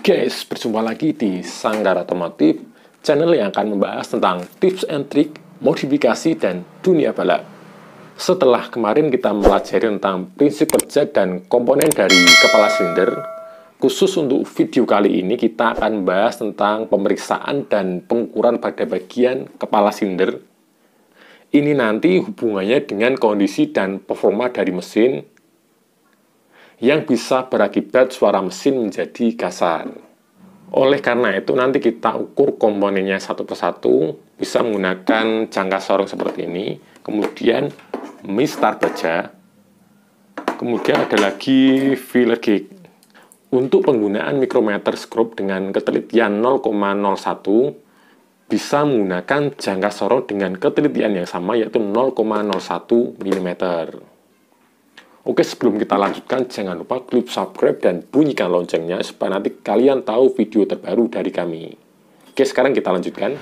guys, berjumpa lagi di Sanggar Otomotif, channel yang akan membahas tentang tips and trick, modifikasi, dan dunia balap. Setelah kemarin kita mempelajari tentang prinsip kerja dan komponen dari kepala silinder, khusus untuk video kali ini kita akan membahas tentang pemeriksaan dan pengukuran pada bagian kepala silinder. Ini nanti hubungannya dengan kondisi dan performa dari mesin, yang bisa berakibat suara mesin menjadi kasar. Oleh karena itu, nanti kita ukur komponennya satu persatu, bisa menggunakan jangka sorong seperti ini, kemudian mistar baja, kemudian ada lagi filler gig. Untuk penggunaan mikrometer skrup dengan ketelitian 0,01, bisa menggunakan jangka sorong dengan ketelitian yang sama yaitu 0,01 mm. Oke, sebelum kita lanjutkan, jangan lupa klik subscribe dan bunyikan loncengnya supaya nanti kalian tahu video terbaru dari kami. Oke, sekarang kita lanjutkan.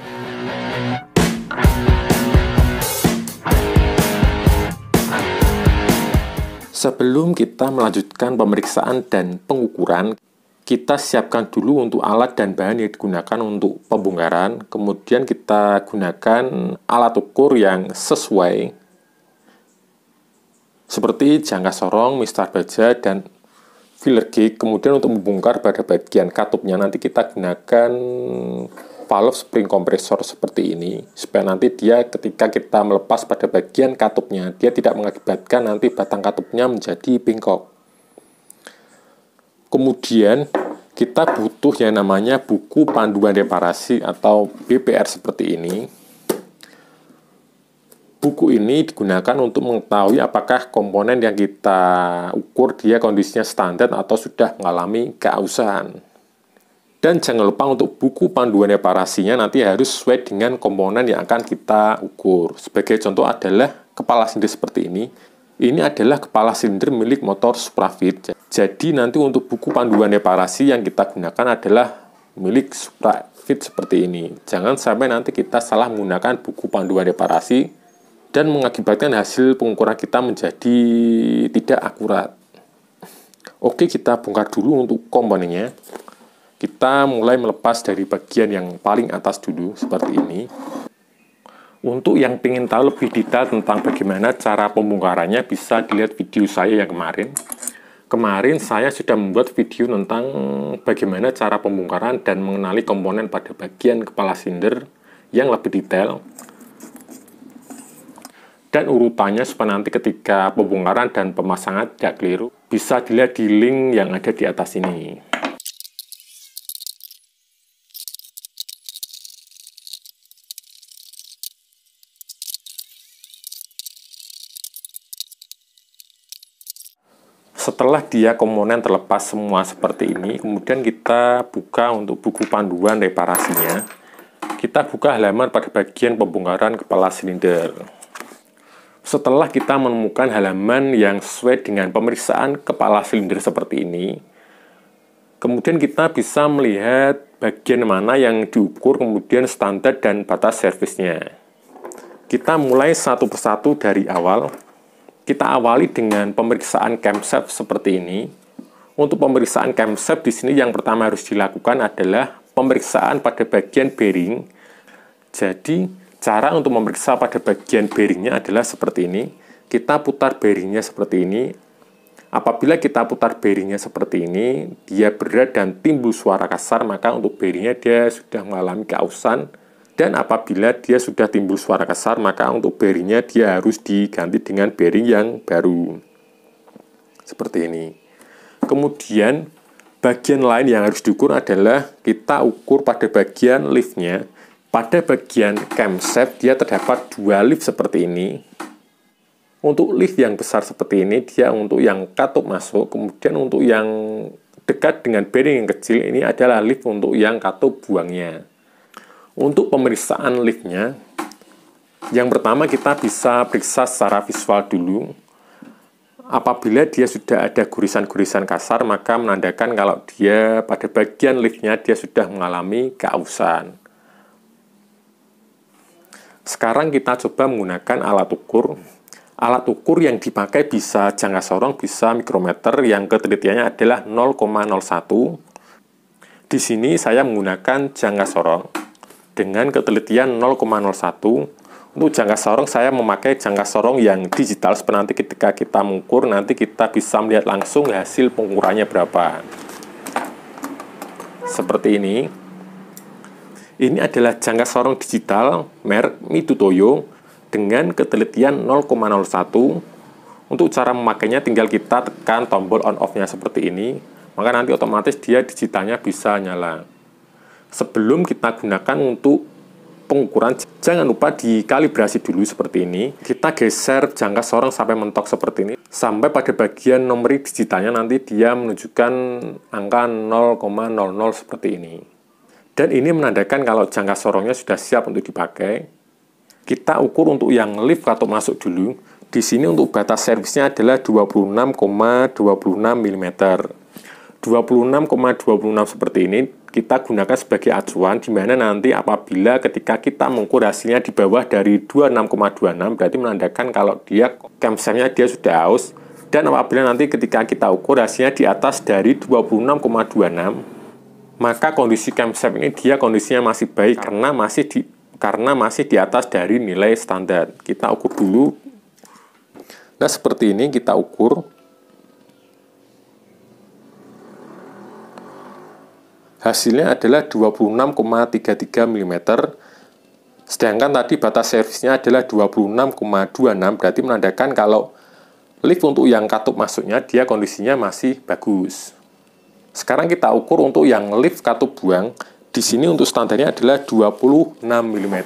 Sebelum kita melanjutkan pemeriksaan dan pengukuran, kita siapkan dulu untuk alat dan bahan yang digunakan untuk pembongkaran. Kemudian kita gunakan alat ukur yang sesuai seperti jangka sorong, mistar baja, dan filler gig. Kemudian untuk membongkar pada bagian katupnya nanti kita gunakan valve spring compressor seperti ini supaya nanti dia ketika kita melepas pada bagian katupnya dia tidak mengakibatkan nanti batang katupnya menjadi bengkok kemudian kita butuh yang namanya buku panduan reparasi atau BPR seperti ini buku ini digunakan untuk mengetahui apakah komponen yang kita ukur dia kondisinya standar atau sudah mengalami keausahan. Dan jangan lupa untuk buku panduan reparasinya nanti harus sesuai dengan komponen yang akan kita ukur. Sebagai contoh adalah kepala sindir seperti ini. Ini adalah kepala silinder milik motor suprafit. Jadi nanti untuk buku panduan reparasi yang kita gunakan adalah milik suprafit seperti ini. Jangan sampai nanti kita salah menggunakan buku panduan reparasi dan mengakibatkan hasil pengukuran kita menjadi tidak akurat. Oke, kita bongkar dulu untuk komponennya. Kita mulai melepas dari bagian yang paling atas dulu, seperti ini. Untuk yang ingin tahu lebih detail tentang bagaimana cara pembongkarannya, bisa dilihat video saya yang kemarin. Kemarin saya sudah membuat video tentang bagaimana cara pembongkaran dan mengenali komponen pada bagian kepala sinder yang lebih detail dan urutannya supaya nanti ketika pembongkaran dan pemasangan tidak keliru bisa dilihat di link yang ada di atas ini setelah dia komponen terlepas semua seperti ini kemudian kita buka untuk buku panduan reparasinya kita buka halaman pada bagian pembongkaran kepala silinder setelah kita menemukan halaman yang sesuai dengan pemeriksaan kepala silinder seperti ini, kemudian kita bisa melihat bagian mana yang diukur, kemudian standar dan batas servisnya. Kita mulai satu persatu dari awal. Kita awali dengan pemeriksaan camshaft seperti ini. Untuk pemeriksaan camshaft di sini yang pertama harus dilakukan adalah pemeriksaan pada bagian bearing. Jadi, Cara untuk memeriksa pada bagian bearingnya adalah seperti ini. Kita putar bearingnya seperti ini. Apabila kita putar bearingnya seperti ini, dia berat dan timbul suara kasar, maka untuk bearingnya dia sudah mengalami keausan. Dan apabila dia sudah timbul suara kasar, maka untuk bearingnya dia harus diganti dengan bearing yang baru. Seperti ini. Kemudian, bagian lain yang harus diukur adalah kita ukur pada bagian liftnya. Pada bagian camshaft dia terdapat dua lift seperti ini. Untuk lift yang besar seperti ini dia untuk yang katup masuk, kemudian untuk yang dekat dengan bearing yang kecil ini adalah lift untuk yang katup buangnya. Untuk pemeriksaan liftnya, yang pertama kita bisa periksa secara visual dulu. Apabila dia sudah ada gurisan-gurisan kasar, maka menandakan kalau dia pada bagian liftnya dia sudah mengalami keausan. Sekarang kita coba menggunakan alat ukur. Alat ukur yang dipakai bisa jangka sorong, bisa mikrometer yang ketelitiannya adalah 0,01. Di sini saya menggunakan jangka sorong dengan ketelitian 0,01. Untuk jangka sorong saya memakai jangka sorong yang digital supaya nanti ketika kita mengukur nanti kita bisa melihat langsung hasil pengukurannya berapa. Seperti ini. Ini adalah jangka sorong digital merek Mitutoyo dengan ketelitian 0,01. Untuk cara memakainya tinggal kita tekan tombol on off-nya seperti ini, maka nanti otomatis dia digitalnya bisa nyala. Sebelum kita gunakan untuk pengukuran, jangan lupa dikalibrasi dulu seperti ini. Kita geser jangka sorong sampai mentok seperti ini, sampai pada bagian nomor digitalnya nanti dia menunjukkan angka 0,00 seperti ini. Dan ini menandakan kalau jangka sorongnya sudah siap untuk dipakai. Kita ukur untuk yang lift atau masuk dulu. Di sini untuk batas servisnya adalah 26,26 mm. 26,26 seperti ini kita gunakan sebagai acuan di mana nanti apabila ketika kita mengukur hasilnya di bawah dari 26,26 berarti menandakan kalau dia camshaftnya dia sudah aus dan apabila nanti ketika kita ukur hasilnya di atas dari 26,26 maka kondisi camshaft ini dia kondisinya masih baik karena masih di karena masih di atas dari nilai standar. Kita ukur dulu. Nah, seperti ini kita ukur. Hasilnya adalah 26,33 mm. Sedangkan tadi batas servisnya adalah 26,26 berarti menandakan kalau lift untuk yang katup masuknya dia kondisinya masih bagus. Sekarang kita ukur untuk yang lift katup buang. Di sini untuk standarnya adalah 26 mm.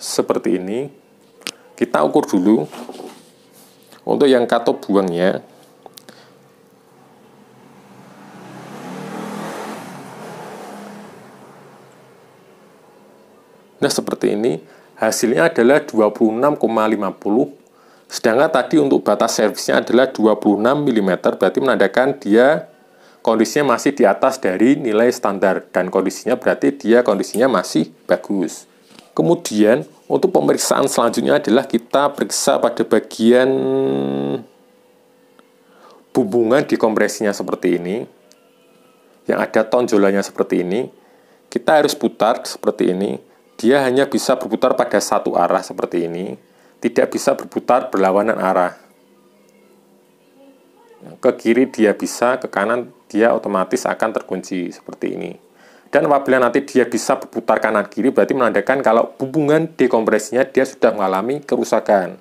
Seperti ini. Kita ukur dulu. Untuk yang katup buangnya. Nah, seperti ini. Hasilnya adalah 26,50 Sedangkan tadi untuk batas servisnya adalah 26 mm, berarti menandakan dia kondisinya masih di atas dari nilai standar dan kondisinya berarti dia kondisinya masih bagus. Kemudian untuk pemeriksaan selanjutnya adalah kita periksa pada bagian hubungan kompresinya seperti ini. Yang ada tonjolannya seperti ini. Kita harus putar seperti ini. Dia hanya bisa berputar pada satu arah seperti ini tidak bisa berputar berlawanan arah. Ke kiri dia bisa, ke kanan dia otomatis akan terkunci seperti ini. Dan apabila nanti dia bisa berputar kanan kiri berarti menandakan kalau hubungan dekompresinya dia sudah mengalami kerusakan.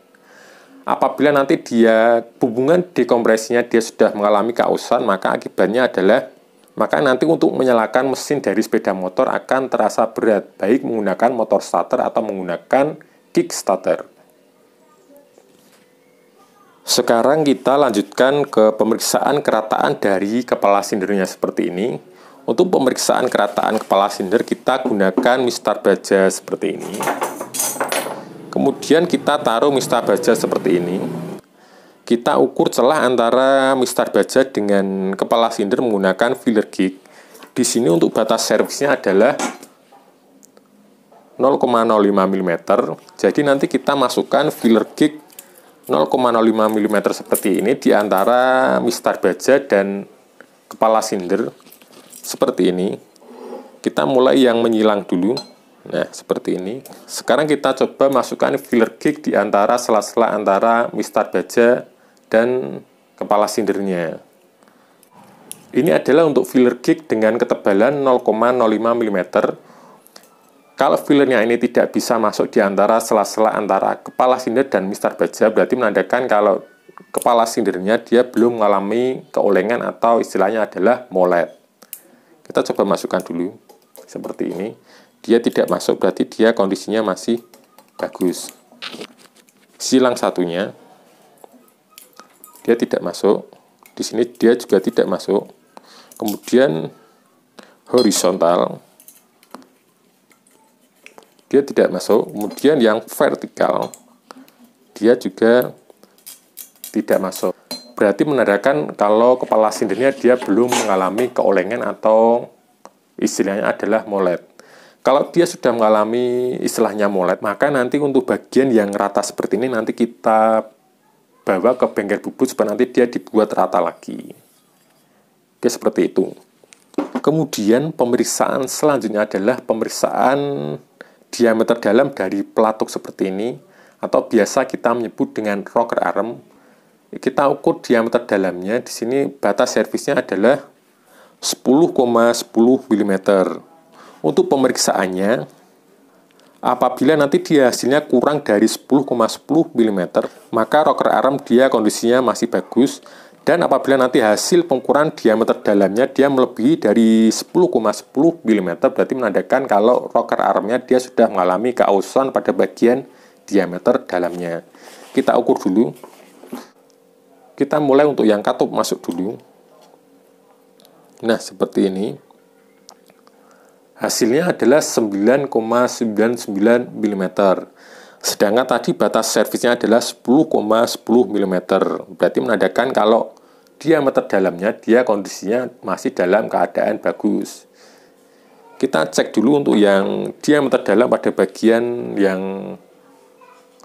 Apabila nanti dia hubungan dekompresinya dia sudah mengalami keausan, maka akibatnya adalah maka nanti untuk menyalakan mesin dari sepeda motor akan terasa berat, baik menggunakan motor starter atau menggunakan kick starter. Sekarang kita lanjutkan ke pemeriksaan kerataan dari kepala sindernya seperti ini. Untuk pemeriksaan kerataan kepala sinder kita gunakan mistar baja seperti ini. Kemudian kita taruh mistar baja seperti ini. Kita ukur celah antara mistar baja dengan kepala sinder menggunakan filler gig. Di sini untuk batas servisnya adalah 0,05 mm. Jadi nanti kita masukkan filler gig 0,05 mm seperti ini di antara mistar baja dan kepala sinder seperti ini kita mulai yang menyilang dulu nah seperti ini sekarang kita coba masukkan filler kick di antara sela-sela antara mistar baja dan kepala sindernya ini adalah untuk filler kick dengan ketebalan 0,05 mm kalau filenya ini tidak bisa masuk di antara sela-sela antara kepala sinder dan Mister baja, berarti menandakan kalau kepala sindernya dia belum mengalami keolengan atau istilahnya adalah molet. Kita coba masukkan dulu seperti ini. Dia tidak masuk, berarti dia kondisinya masih bagus. Silang satunya, dia tidak masuk. Di sini dia juga tidak masuk. Kemudian horizontal, dia tidak masuk kemudian yang vertikal dia juga tidak masuk berarti menandakan kalau kepala sindirnya dia belum mengalami keolengan atau istilahnya adalah molet kalau dia sudah mengalami istilahnya molet maka nanti untuk bagian yang rata seperti ini nanti kita bawa ke bengkel bubut supaya nanti dia dibuat rata lagi oke seperti itu kemudian pemeriksaan selanjutnya adalah pemeriksaan diameter dalam dari pelatuk seperti ini atau biasa kita menyebut dengan rocker arm kita ukur diameter dalamnya di sini batas servisnya adalah 10,10 ,10 mm untuk pemeriksaannya apabila nanti dia hasilnya kurang dari 10,10 ,10 mm maka rocker arm dia kondisinya masih bagus dan apabila nanti hasil pengukuran diameter dalamnya dia melebihi dari 10,10 mm berarti menandakan kalau rocker armnya dia sudah mengalami keausan pada bagian diameter dalamnya. Kita ukur dulu. Kita mulai untuk yang katup masuk dulu. Nah, seperti ini. Hasilnya adalah 9,99 mm. Sedangkan tadi batas servisnya adalah 10,10 ,10 mm. Berarti menandakan kalau diameter dalamnya dia kondisinya masih dalam keadaan bagus. Kita cek dulu untuk yang diameter dalam pada bagian yang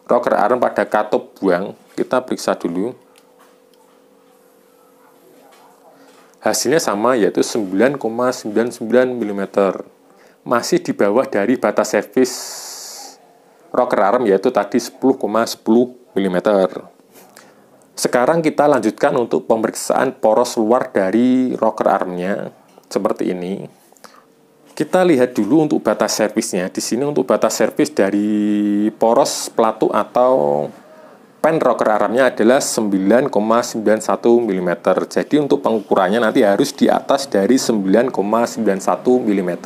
rocker arm pada katup buang. Kita periksa dulu. Hasilnya sama yaitu 9,99 mm. Masih di bawah dari batas servis rocker arm yaitu tadi 10,10 mm. Sekarang kita lanjutkan untuk pemeriksaan poros luar dari rocker armnya seperti ini. Kita lihat dulu untuk batas servisnya. Di sini untuk batas servis dari poros pelatu atau pen rocker armnya adalah 9,91 mm. Jadi untuk pengukurannya nanti harus di atas dari 9,91 mm.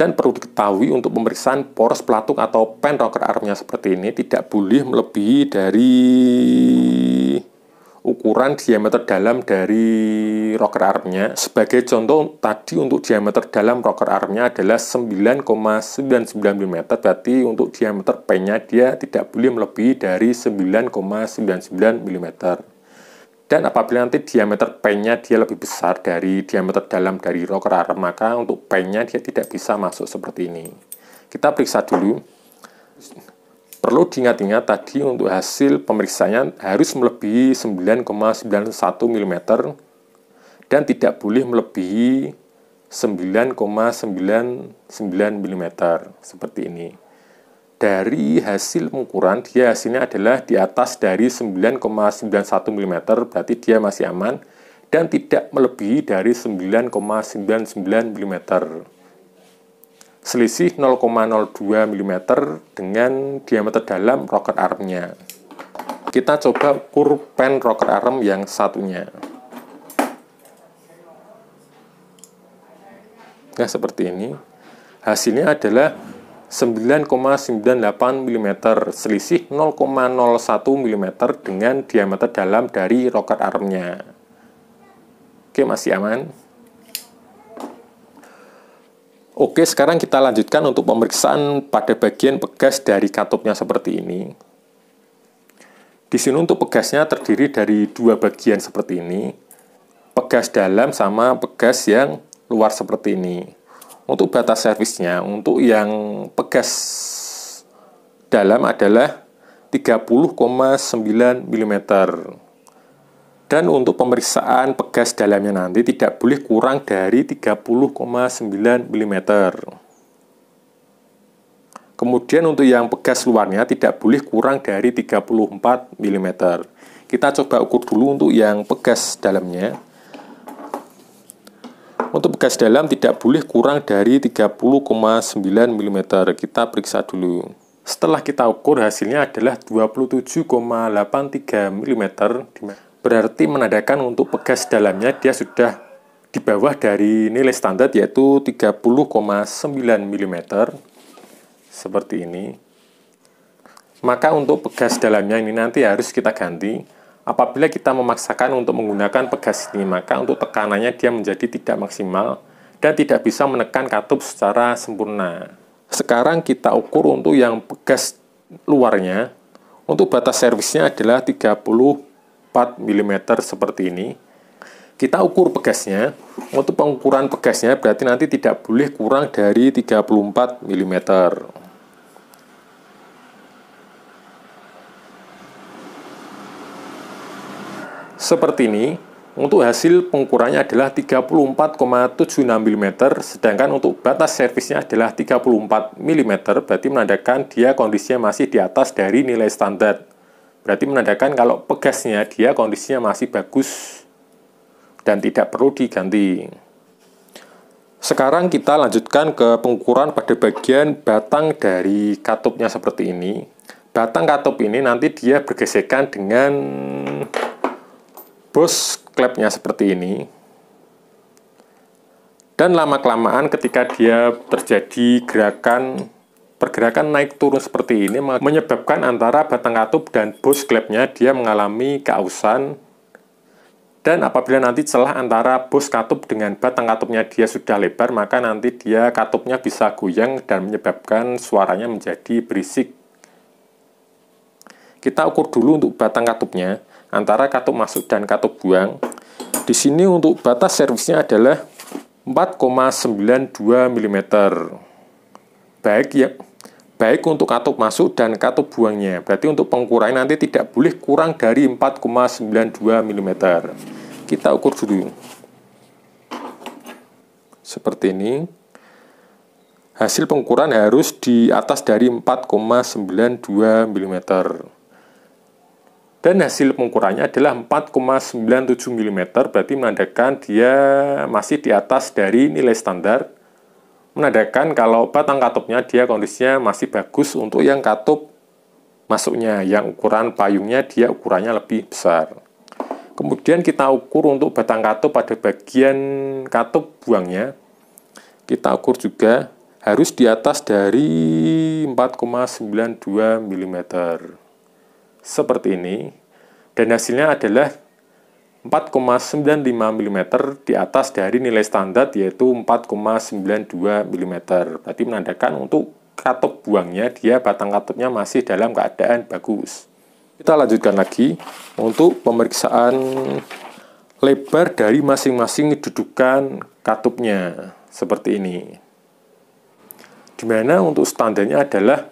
Dan perlu diketahui untuk pemeriksaan poros pelatuk atau pen rocker armnya seperti ini tidak boleh melebihi dari ukuran diameter dalam dari rocker armnya. Sebagai contoh tadi untuk diameter dalam rocker armnya adalah 9,99 mm berarti untuk diameter pennya dia tidak boleh melebihi dari 9,99 mm. Dan apabila nanti diameter pennya dia lebih besar dari diameter dalam dari rocker arm, maka untuk pennya dia tidak bisa masuk seperti ini. Kita periksa dulu. Perlu diingat-ingat tadi untuk hasil pemeriksaan harus melebihi 9,91 mm dan tidak boleh melebihi 9,99 mm seperti ini dari hasil pengukuran dia hasilnya adalah di atas dari 9,91 mm berarti dia masih aman dan tidak melebihi dari 9,99 mm selisih 0,02 mm dengan diameter dalam rocket armnya kita coba ukur pen rocket arm yang satunya nah seperti ini hasilnya adalah 9,98 mm selisih 0,01 mm dengan diameter dalam dari roket armnya. Oke, masih aman. Oke, sekarang kita lanjutkan untuk pemeriksaan pada bagian pegas dari katupnya seperti ini. Di sini untuk pegasnya terdiri dari dua bagian seperti ini. Pegas dalam sama pegas yang luar seperti ini. Untuk batas servisnya, untuk yang pegas dalam adalah 30,9 mm. Dan untuk pemeriksaan pegas dalamnya nanti tidak boleh kurang dari 30,9 mm. Kemudian untuk yang pegas luarnya tidak boleh kurang dari 34 mm. Kita coba ukur dulu untuk yang pegas dalamnya. Untuk bekas dalam tidak boleh kurang dari 30,9 mm. Kita periksa dulu. Setelah kita ukur hasilnya adalah 27,83 mm. Berarti menandakan untuk pegas dalamnya dia sudah di bawah dari nilai standar yaitu 30,9 mm seperti ini. Maka untuk pegas dalamnya ini nanti harus kita ganti Apabila kita memaksakan untuk menggunakan pegas ini, maka untuk tekanannya dia menjadi tidak maksimal dan tidak bisa menekan katup secara sempurna. Sekarang kita ukur untuk yang pegas luarnya. Untuk batas servisnya adalah 34 mm seperti ini. Kita ukur pegasnya. Untuk pengukuran pegasnya berarti nanti tidak boleh kurang dari 34 mm. seperti ini, untuk hasil pengukurannya adalah 34,76 mm, sedangkan untuk batas servisnya adalah 34 mm, berarti menandakan dia kondisinya masih di atas dari nilai standar. Berarti menandakan kalau pegasnya dia kondisinya masih bagus dan tidak perlu diganti. Sekarang kita lanjutkan ke pengukuran pada bagian batang dari katupnya seperti ini. Batang katup ini nanti dia bergesekan dengan Bos klepnya seperti ini. Dan lama-kelamaan ketika dia terjadi gerakan pergerakan naik turun seperti ini menyebabkan antara batang katup dan bos klepnya dia mengalami keausan dan apabila nanti celah antara bos katup dengan batang katupnya dia sudah lebar maka nanti dia katupnya bisa goyang dan menyebabkan suaranya menjadi berisik kita ukur dulu untuk batang katupnya antara katup masuk dan katup buang. Di sini untuk batas servisnya adalah 4,92 mm. Baik ya, baik untuk katup masuk dan katup buangnya. Berarti untuk pengukuran nanti tidak boleh kurang dari 4,92 mm. Kita ukur dulu. Seperti ini. Hasil pengukuran harus di atas dari 4,92 mm dan hasil pengukurannya adalah 4,97 mm berarti menandakan dia masih di atas dari nilai standar menandakan kalau batang katupnya dia kondisinya masih bagus untuk yang katup masuknya yang ukuran payungnya dia ukurannya lebih besar kemudian kita ukur untuk batang katup pada bagian katup buangnya kita ukur juga harus di atas dari 4,92 mm seperti ini dan hasilnya adalah 4,95 mm di atas dari nilai standar yaitu 4,92 mm. Berarti menandakan untuk katup buangnya dia batang katupnya masih dalam keadaan bagus. Kita lanjutkan lagi untuk pemeriksaan lebar dari masing-masing dudukan katupnya seperti ini. Dimana untuk standarnya adalah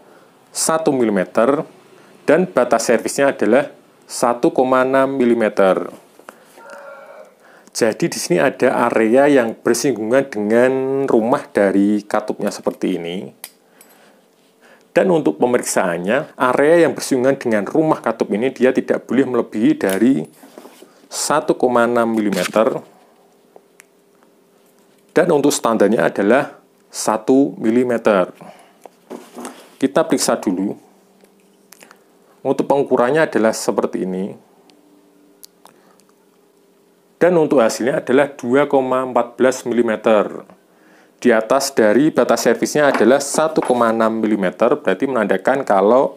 1 mm dan batas servisnya adalah 1,6 mm. Jadi di sini ada area yang bersinggungan dengan rumah dari katupnya seperti ini. Dan untuk pemeriksaannya, area yang bersinggungan dengan rumah katup ini dia tidak boleh melebihi dari 1,6 mm. Dan untuk standarnya adalah 1 mm. Kita periksa dulu untuk pengukurannya adalah seperti ini. Dan untuk hasilnya adalah 2,14 mm. Di atas dari batas servisnya adalah 1,6 mm, berarti menandakan kalau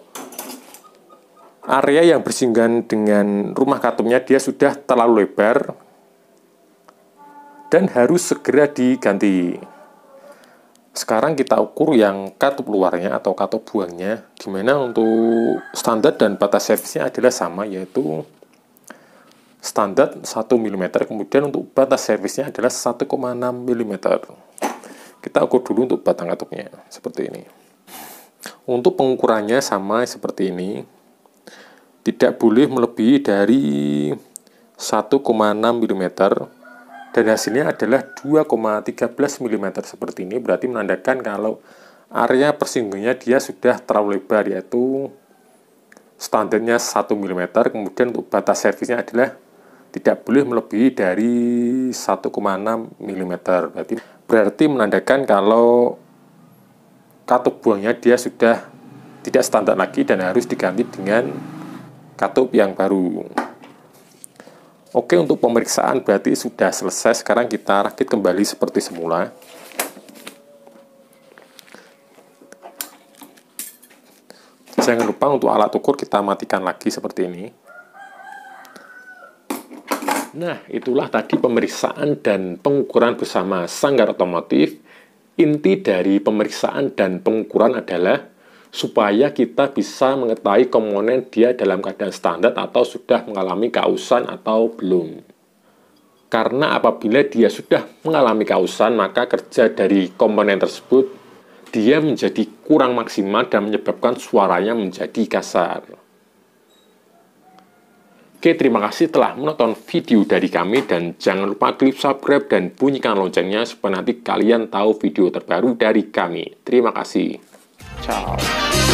area yang bersinggungan dengan rumah katupnya dia sudah terlalu lebar dan harus segera diganti. Sekarang kita ukur yang katup luarnya atau katup buangnya, gimana untuk standar dan batas servisnya adalah sama, yaitu standar 1 mm, kemudian untuk batas servisnya adalah 1,6 mm. Kita ukur dulu untuk batang katupnya, seperti ini. Untuk pengukurannya sama seperti ini, tidak boleh melebihi dari 1,6 mm dan hasilnya adalah 2,13 mm seperti ini berarti menandakan kalau area persinggungnya dia sudah terlalu lebar yaitu standarnya 1 mm kemudian untuk batas servisnya adalah tidak boleh melebihi dari 1,6 mm berarti berarti menandakan kalau katup buangnya dia sudah tidak standar lagi dan harus diganti dengan katup yang baru Oke, untuk pemeriksaan berarti sudah selesai. Sekarang kita rakit kembali seperti semula. Jangan lupa untuk alat ukur kita matikan lagi seperti ini. Nah, itulah tadi pemeriksaan dan pengukuran bersama sanggar otomotif. Inti dari pemeriksaan dan pengukuran adalah supaya kita bisa mengetahui komponen dia dalam keadaan standar atau sudah mengalami kausan atau belum. Karena apabila dia sudah mengalami kausan, maka kerja dari komponen tersebut dia menjadi kurang maksimal dan menyebabkan suaranya menjadi kasar. Oke, terima kasih telah menonton video dari kami dan jangan lupa klik subscribe dan bunyikan loncengnya supaya nanti kalian tahu video terbaru dari kami. Terima kasih. 好。